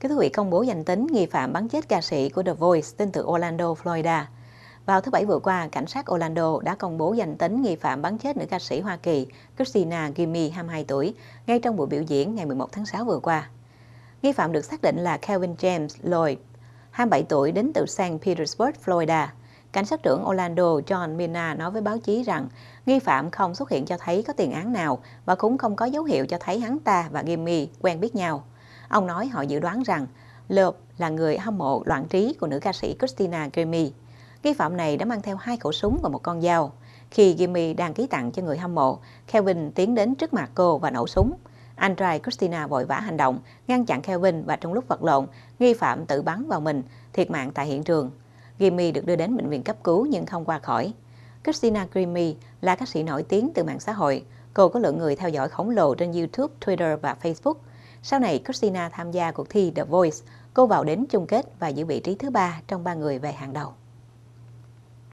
Kính thưa quý vị, công bố danh tính nghi phạm bắn chết ca sĩ của The Voice tên từ Orlando, Florida. Vào thứ Bảy vừa qua, cảnh sát Orlando đã công bố danh tính nghi phạm bắn chết nữ ca sĩ Hoa Kỳ Christina Gimme, 22 tuổi, ngay trong buổi biểu diễn ngày 11 tháng 6 vừa qua. Nghi phạm được xác định là Kevin James Lloyd, 27 tuổi, đến từ St. Petersburg, Florida. Cảnh sát trưởng Orlando John Mina nói với báo chí rằng nghi phạm không xuất hiện cho thấy có tiền án nào và cũng không có dấu hiệu cho thấy hắn ta và Gimme quen biết nhau. Ông nói họ dự đoán rằng Lợp là người hâm mộ loạn trí của nữ ca sĩ Christina Grimmie. Nghi phạm này đã mang theo hai khẩu súng và một con dao. Khi Grimmie đang ký tặng cho người hâm mộ, Kelvin tiến đến trước mặt cô và nổ súng. Anh trai Christina vội vã hành động, ngăn chặn Kelvin và trong lúc vật lộn, nghi phạm tự bắn vào mình, thiệt mạng tại hiện trường. Grimmie được đưa đến bệnh viện cấp cứu nhưng không qua khỏi. Christina Grimmie là ca sĩ nổi tiếng từ mạng xã hội. Cô có lượng người theo dõi khổng lồ trên YouTube, Twitter và Facebook – sau này, Christina tham gia cuộc thi The Voice. Cô vào đến chung kết và giữ vị trí thứ ba trong ba người về hàng đầu.